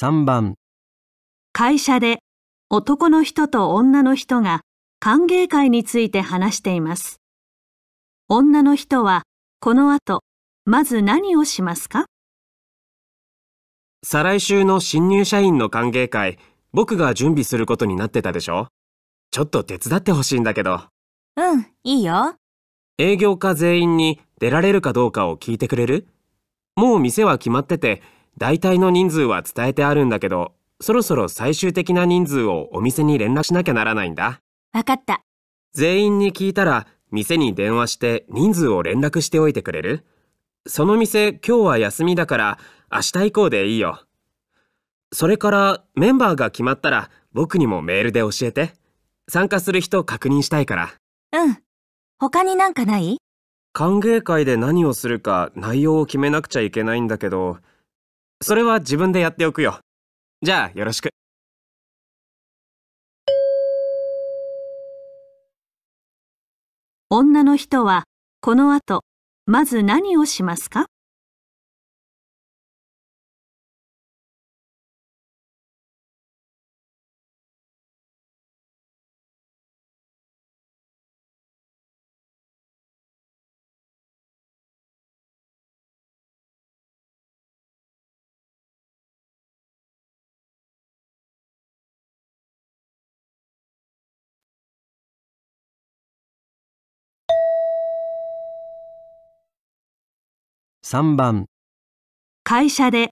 3番会社で男の人と女の人が歓迎会について話しています。女の人はこの後まず何をしますか再来週の新入社員の歓迎会僕が準備することになってたでしょちょっと手伝ってほしいんだけどうんいいよ営業課全員に出られるかどうかを聞いてくれるもう店は決まってて大体の人数は伝えてあるんだけど、そろそろ最終的な人数をお店に連絡しなきゃならないんだ。わかった。全員に聞いたら、店に電話して人数を連絡しておいてくれるその店今日は休みだから明日以降でいいよ。それからメンバーが決まったら僕にもメールで教えて。参加する人確認したいから。うん。他になんかない歓迎会で何をするか内容を決めなくちゃいけないんだけど、それは自分でやっておくよ。じゃあよろしく。女の人はこの後まず何をしますか3番会社で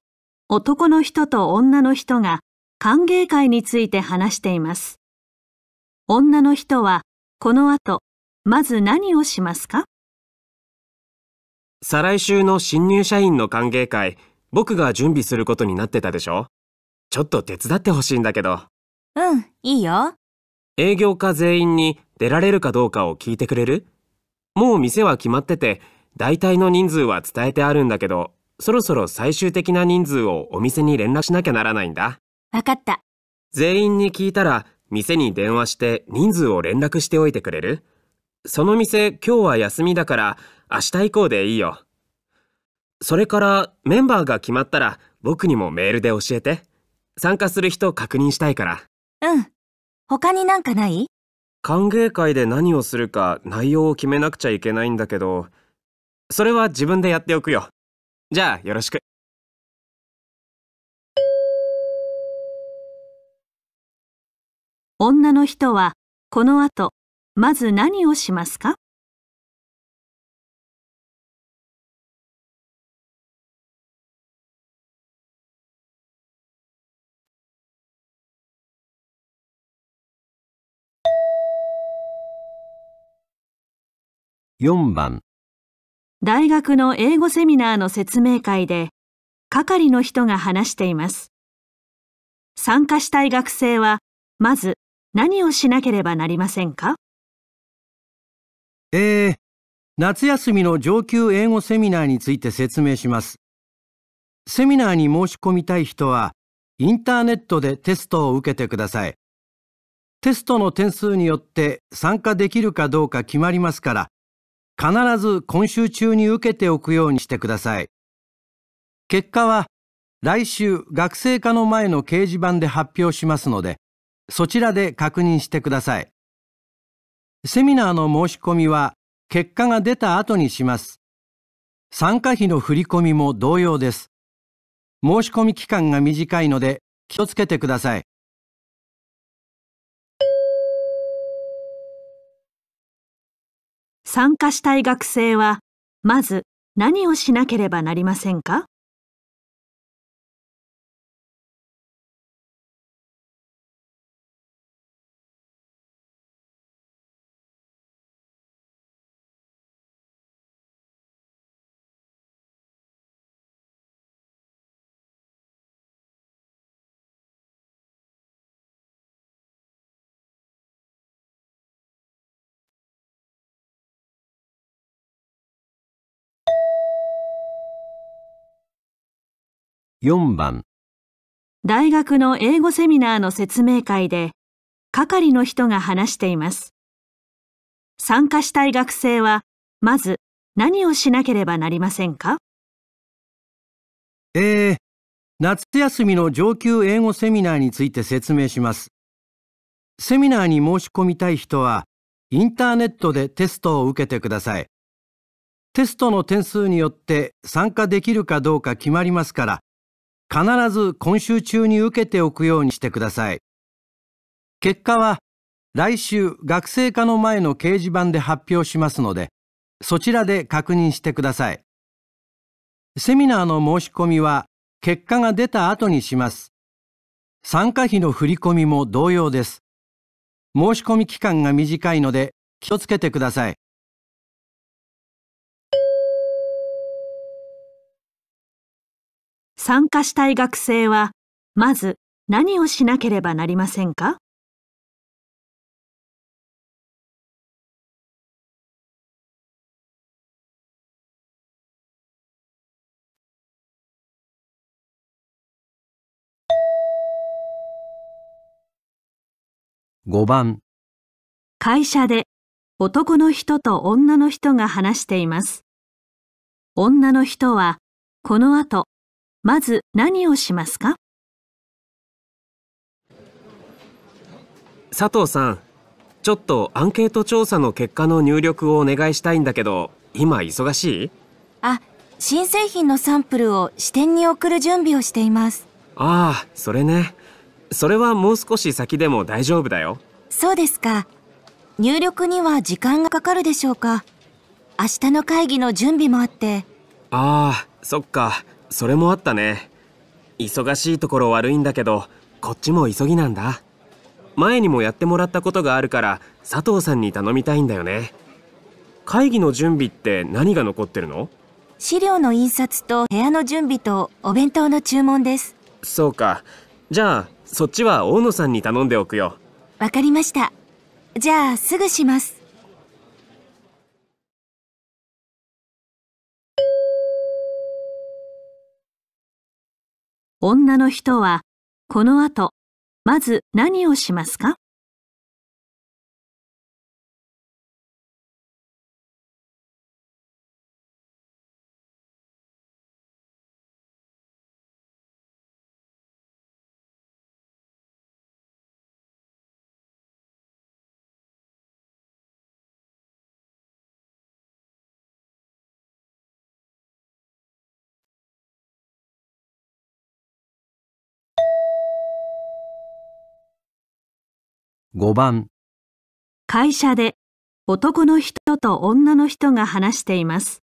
男の人と女の人が歓迎会について話しています。女の人はこの後まず何をしますか再来週の新入社員の歓迎会僕が準備することになってたでしょちょっと手伝ってほしいんだけどうんいいよ営業課全員に出られるかどうかを聞いてくれるもう店は決まってて大体の人数は伝えてあるんだけど、そろそろ最終的な人数をお店に連絡しなきゃならないんだ。わかった。全員に聞いたら、店に電話して人数を連絡しておいてくれるその店今日は休みだから明日以降でいいよ。それからメンバーが決まったら僕にもメールで教えて。参加する人確認したいから。うん。他になんかない歓迎会で何をするか内容を決めなくちゃいけないんだけど、それは自分でやっておくよ。じゃあよろしく。女の人はこの後まず何をしますか4番大学の英語セミナーの説明会で、係の人が話しています。参加したい学生は、まず何をしなければなりませんかえー、夏休みの上級英語セミナーについて説明します。セミナーに申し込みたい人は、インターネットでテストを受けてください。テストの点数によって参加できるかどうか決まりますから、必ず今週中に受けておくようにしてください。結果は来週学生課の前の掲示板で発表しますので、そちらで確認してください。セミナーの申し込みは結果が出た後にします。参加費の振込も同様です。申し込み期間が短いので気をつけてください。参加したい学生は、まず何をしなければなりませんか4番大学の英語セミナーの説明会で係の人が話しています。参加したい学生はまず何をしなければなりませんかえー、夏休みの上級英語セミナーについて説明します。セミナーに申し込みたい人はインターネットでテストを受けてください。テストの点数によって参加できるかどうか決まりますから、必ず今週中に受けておくようにしてください。結果は来週学生課の前の掲示板で発表しますので、そちらで確認してください。セミナーの申し込みは結果が出た後にします。参加費の振り込みも同様です。申し込み期間が短いので気をつけてください。参加したい学生は、まず何をしなければなりませんか5番会社で男の人と女の人が話しています。女の人はこの後まず何をしますか佐藤さんちょっとアンケート調査の結果の入力をお願いしたいんだけど今忙しいあ新製品のサンプルを支店に送る準備をしていますああそれねそれはもう少し先でも大丈夫だよそうですか入力には時間がかかるでしょうか明日の会議の準備もあってああそっかそれもあったね忙しいところ悪いんだけどこっちも急ぎなんだ前にもやってもらったことがあるから佐藤さんに頼みたいんだよね会議の準備って何が残ってるの資料の印刷と部屋の準備とお弁当の注文ですそうかじゃあそっちは大野さんに頼んでおくよわかりましたじゃあすぐします女の人はこの後まず何をしますか5番会社で男の人と女の人が話しています。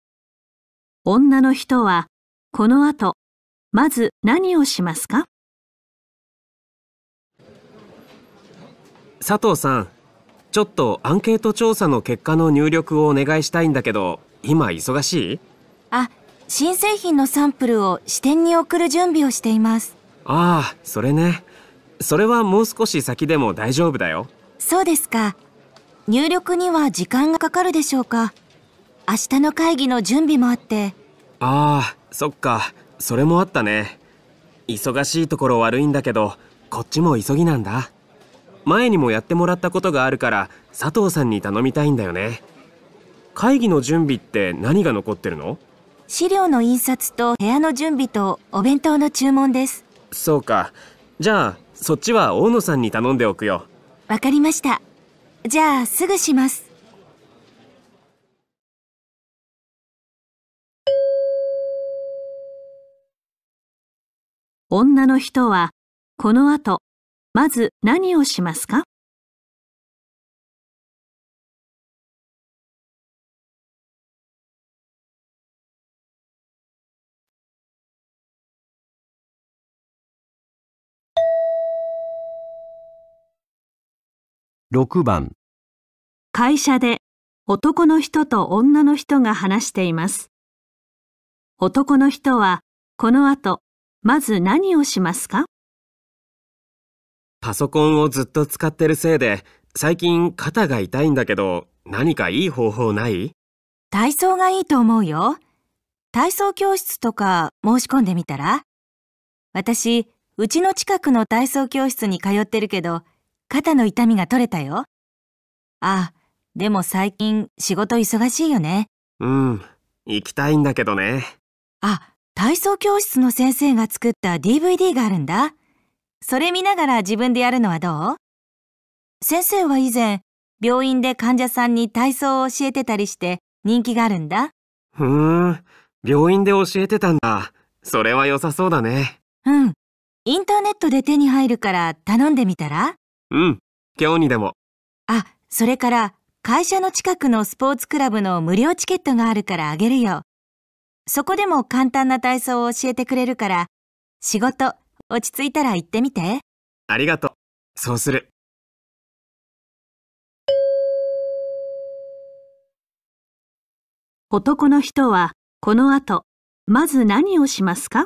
女の人はこの後まず何をしますか佐藤さんちょっとアンケート調査の結果の入力をお願いしたいんだけど今忙しいあ新製品のサンプルを支店に送る準備をしていますああそれねそれはもう少し先でも大丈夫だよそうですか入力には時間がかかるでしょうか明日の会議の準備もあってああそっかそれもあったね忙しいところ悪いんだけどこっちも急ぎなんだ前にもやってもらったことがあるから佐藤さんに頼みたいんだよね会議の準備って何が残ってるの資料の印刷と部屋の準備とお弁当の注文ですそうかじゃあそっちは大野さんに頼んでおくよわかりましたじゃあすぐします女の人はこの後まず何をしますか6番会社で男の人と女の人が話しています。男の人はこの後まず何をしますかパソコンをずっと使ってるせいで最近肩が痛いんだけど何かいい方法ない体操がいいと思うよ。体操教室とか申し込んでみたら私、うちの近くの体操教室に通ってるけど、肩の痛みが取れたよ。あ、でも最近仕事忙しいよね。うん、行きたいんだけどね。あ、体操教室の先生が作った DVD があるんだ。それ見ながら自分でやるのはどう先生は以前、病院で患者さんに体操を教えてたりして人気があるんだ。ふーん、病院で教えてたんだ。それは良さそうだね。うん。インターネットで手に入るから頼んでみたらうん、今日にでも。あ、それから、会社の近くのスポーツクラブの無料チケットがあるからあげるよ。そこでも簡単な体操を教えてくれるから、仕事、落ち着いたら行ってみて。ありがとう。そうする。男の人は、この後、まず何をしますか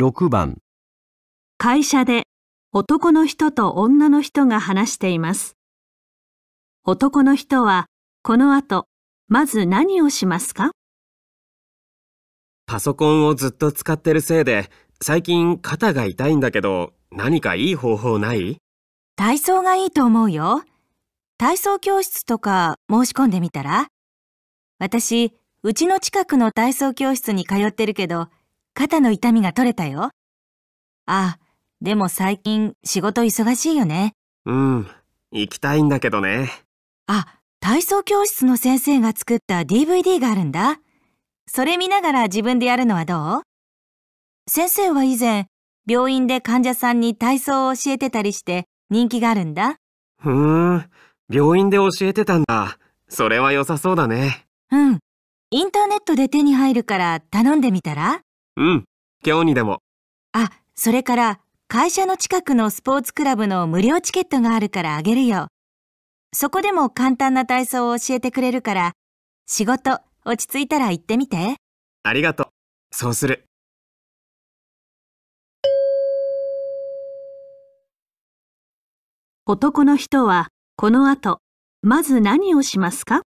6番会社で男の人と女の人が話しています。男の人はこの後まず何をしますかパソコンをずっと使ってるせいで最近肩が痛いんだけど何かいい方法ない体操がいいと思うよ。体操教室とか申し込んでみたら私、うちの近くの体操教室に通ってるけど、肩の痛みが取れたよ。あ、でも最近仕事忙しいよね。うん、行きたいんだけどね。あ、体操教室の先生が作った DVD があるんだ。それ見ながら自分でやるのはどう先生は以前、病院で患者さんに体操を教えてたりして人気があるんだ。ふーん、病院で教えてたんだ。それは良さそうだね。うん。インターネットで手に入るから頼んでみたらうん、今日にでも。あ、それから会社の近くのスポーツクラブの無料チケットがあるからあげるよ。そこでも簡単な体操を教えてくれるから、仕事落ち着いたら行ってみて。ありがとう。そうする。男の人はこの後、まず何をしますか